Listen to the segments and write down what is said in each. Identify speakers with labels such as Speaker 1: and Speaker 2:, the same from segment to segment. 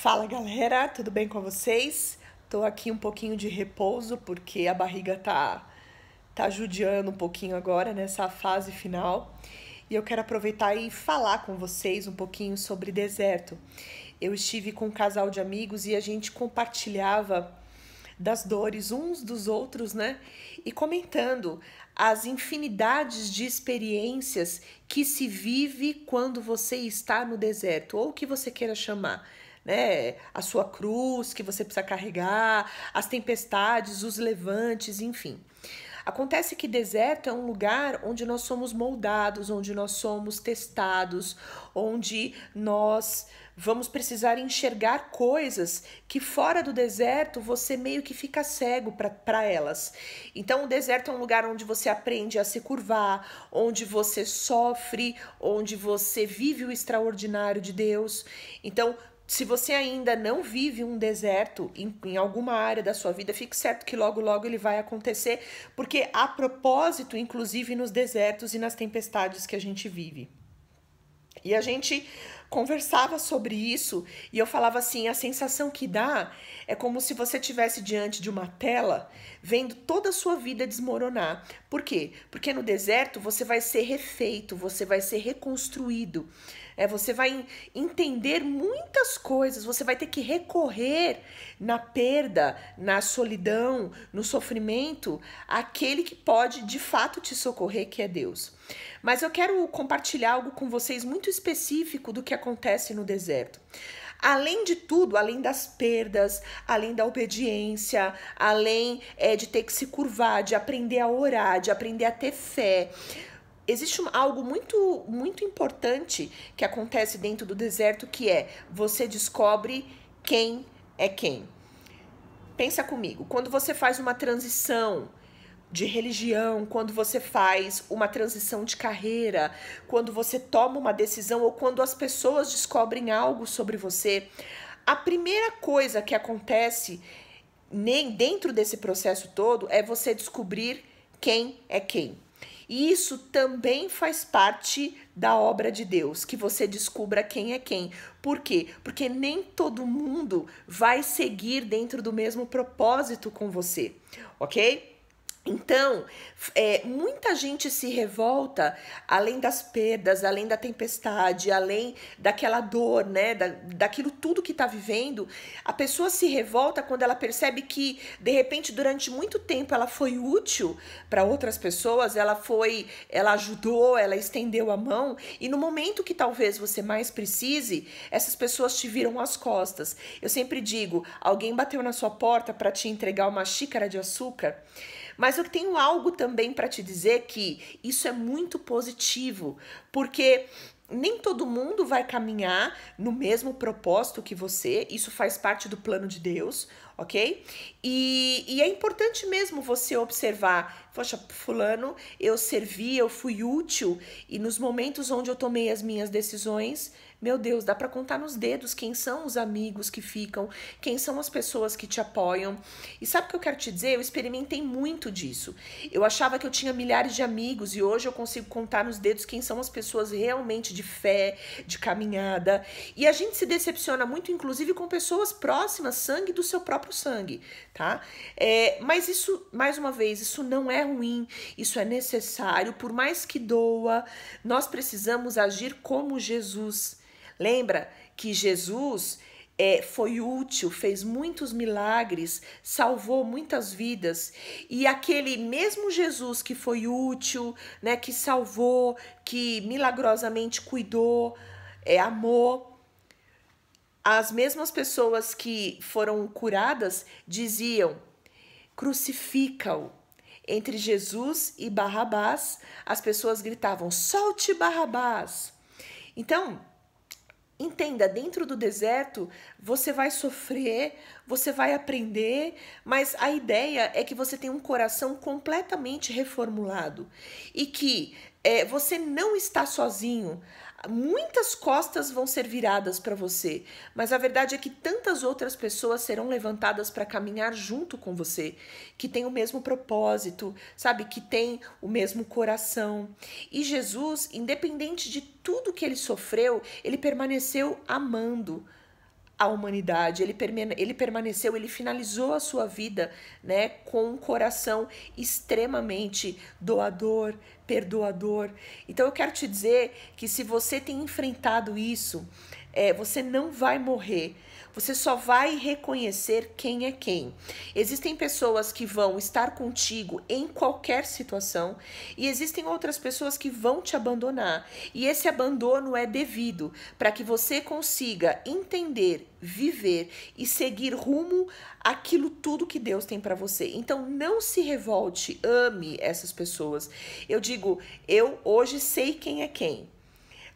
Speaker 1: Fala galera, tudo bem com vocês? Tô aqui um pouquinho de repouso porque a barriga tá tá judiando um pouquinho agora nessa fase final. E eu quero aproveitar e falar com vocês um pouquinho sobre deserto. Eu estive com um casal de amigos e a gente compartilhava das dores uns dos outros, né? E comentando as infinidades de experiências que se vive quando você está no deserto, ou o que você queira chamar né, a sua cruz que você precisa carregar, as tempestades, os levantes, enfim. Acontece que deserto é um lugar onde nós somos moldados, onde nós somos testados, onde nós vamos precisar enxergar coisas que fora do deserto você meio que fica cego para elas. Então, o deserto é um lugar onde você aprende a se curvar, onde você sofre, onde você vive o extraordinário de Deus. Então, se você ainda não vive um deserto em, em, alguma área da sua vida, fique certo que logo, logo ele vai acontecer, porque há propósito, inclusive, nos desertos e nas tempestades que a gente vive. E a gente conversava sobre isso e eu falava assim: a sensação que dá é como se você tivesse diante de uma tela vendo toda a sua vida desmoronar. Por quê? Porque no deserto você vai ser refeito, você vai ser reconstruído é, você vai entender muitas coisas, você vai ter que recorrer na perda, na solidão, no sofrimento, aquele que pode de fato te socorrer, que é Deus. Mas eu quero compartilhar algo com vocês muito específico do que acontece no deserto. Além de tudo, além das perdas, além da obediência, além é, de ter que se curvar, de aprender a orar, de aprender a ter fé, existe algo muito, muito importante que acontece dentro do deserto, que é você descobre quem é quem. Pensa comigo, quando você faz uma transição de religião, quando você faz uma transição de carreira, quando você toma uma decisão ou quando as pessoas descobrem algo sobre você, a primeira coisa que acontece nem dentro desse processo todo é você descobrir quem é quem. E isso também faz parte da obra de Deus, que você descubra quem é quem. Por quê? Porque nem todo mundo vai seguir dentro do mesmo propósito com você, ok? Então, é, muita gente se revolta, além das perdas, além da tempestade, além daquela dor, né? Da, daquilo tudo que está vivendo. A pessoa se revolta quando ela percebe que, de repente, durante muito tempo ela foi útil para outras pessoas, ela foi, ela ajudou, ela estendeu a mão, e no momento que talvez você mais precise, essas pessoas te viram as costas. Eu sempre digo: alguém bateu na sua porta para te entregar uma xícara de açúcar. Mas eu tenho algo também para te dizer que isso é muito positivo, porque nem todo mundo vai caminhar no mesmo propósito que você, isso faz parte do plano de Deus, ok? E, e é importante mesmo você observar: poxa, Fulano, eu servi, eu fui útil, e nos momentos onde eu tomei as minhas decisões, meu Deus, dá para contar nos dedos quem são os amigos que ficam, quem são as pessoas que te apoiam. E sabe o que eu quero te dizer? Eu experimentei muito disso. Eu achava que eu tinha milhares de amigos e hoje eu consigo contar nos dedos quem são as pessoas realmente de fé, de caminhada. E a gente se decepciona muito, inclusive, com pessoas próximas, sangue do seu próprio sangue, tá? É, mas isso, mais uma vez, isso não é ruim, isso é necessário, por mais que doa, nós precisamos agir como Jesus. Lembra que Jesus é, foi útil, fez muitos milagres, salvou muitas vidas. E aquele mesmo Jesus que foi útil, né, que salvou, que milagrosamente cuidou, é, amou, as mesmas pessoas que foram curadas diziam: crucifica-o. Entre Jesus e Barrabás, as pessoas gritavam: solte Barrabás. Então, Entenda, dentro do deserto você vai sofrer, você vai aprender, mas a ideia é que você tem um coração completamente reformulado e que é, você não está sozinho muitas costas vão ser viradas para você, mas a verdade é que tantas outras pessoas serão levantadas para caminhar junto com você, que tem o mesmo propósito, sabe, que tem o mesmo coração. E Jesus, independente de tudo que ele sofreu, ele permaneceu amando a humanidade. Ele, ele permaneceu, ele finalizou a sua vida né, com um coração extremamente doador, perdoador. Então eu quero te dizer que se você tem enfrentado isso, é, você não vai morrer você só vai reconhecer quem é quem. Existem pessoas que vão estar contigo em qualquer situação e existem outras pessoas que vão te abandonar. E esse abandono é devido para que você consiga entender, viver e seguir rumo aquilo tudo que Deus tem para você. Então não se revolte, ame essas pessoas. Eu digo, eu hoje sei quem é quem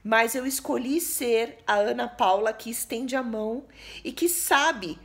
Speaker 1: mas eu escolhi ser a Ana Paula que estende a mão e que sabe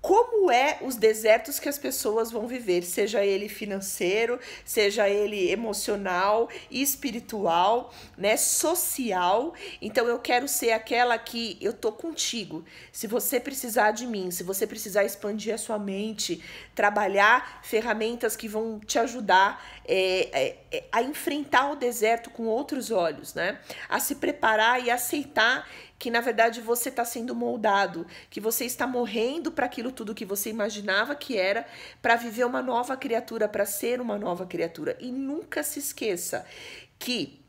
Speaker 1: como é os desertos que as pessoas vão viver, seja ele financeiro, seja ele emocional, espiritual, né, social. Então eu quero ser aquela que eu tô contigo. Se você precisar de mim, se você precisar expandir a sua mente, trabalhar ferramentas que vão te ajudar é, é é, a enfrentar o deserto com outros olhos, né? A se preparar e aceitar que na verdade você está sendo moldado, que você está morrendo para aquilo tudo que você imaginava que era, para viver uma nova criatura, para ser uma nova criatura. E nunca se esqueça que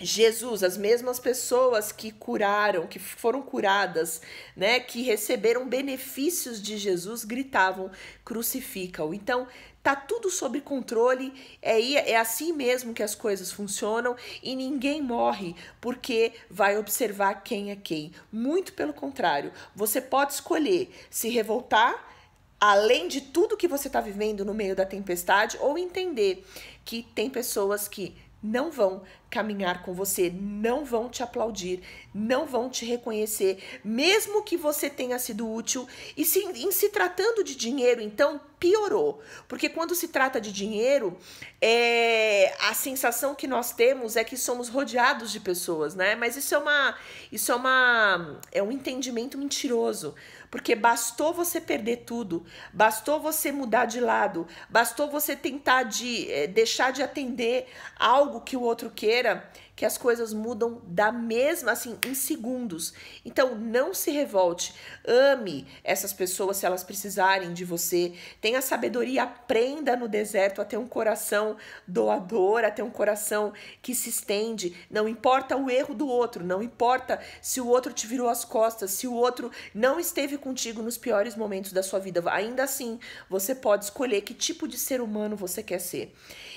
Speaker 1: Jesus, as mesmas pessoas que curaram, que foram curadas, né, que receberam benefícios de Jesus, gritavam: crucifica-o. Então, tá tudo sob controle, é, é assim mesmo que as coisas funcionam e ninguém morre porque vai observar quem é quem. Muito pelo contrário, você pode escolher se revoltar além de tudo que você está vivendo no meio da tempestade ou entender que tem pessoas que não vão caminhar com você, não vão te aplaudir, não vão te reconhecer, mesmo que você tenha sido útil. E se, em se tratando de dinheiro, então piorou, porque quando se trata de dinheiro, é, a sensação que nós temos é que somos rodeados de pessoas, né? Mas isso é uma, isso é uma, é um entendimento mentiroso, porque bastou você perder tudo, bastou você mudar de lado, bastou você tentar de é, deixar de atender algo que o outro queira brasileira que as coisas mudam da mesma, assim, em segundos. Então, não se revolte. Ame essas pessoas se elas precisarem de você. Tenha sabedoria, aprenda no deserto a ter um coração doador, a ter um coração que se estende. Não importa o erro do outro, não importa se o outro te virou as costas, se o outro não esteve contigo nos piores momentos da sua vida. Ainda assim, você pode escolher que tipo de ser humano você quer ser.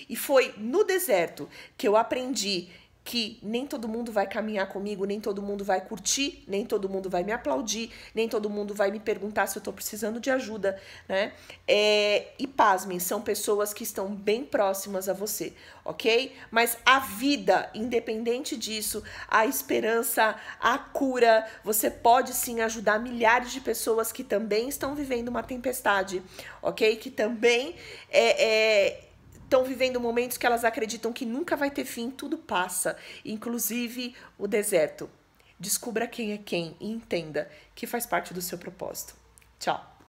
Speaker 1: E foi no deserto que eu aprendi que nem todo mundo vai caminhar comigo, nem todo mundo vai curtir, nem todo mundo vai me aplaudir, nem todo mundo vai me perguntar se eu estou precisando de ajuda, né? É, e pasmem, são pessoas que estão bem próximas a você, ok? Mas a vida, independente disso, a esperança, a cura, você pode sim ajudar milhares de pessoas que também estão vivendo uma tempestade, ok? Que também é, é estão vivendo momentos que elas acreditam que nunca vai ter fim, tudo passa, inclusive o deserto. Descubra quem é quem e entenda que faz parte do seu propósito. Tchau!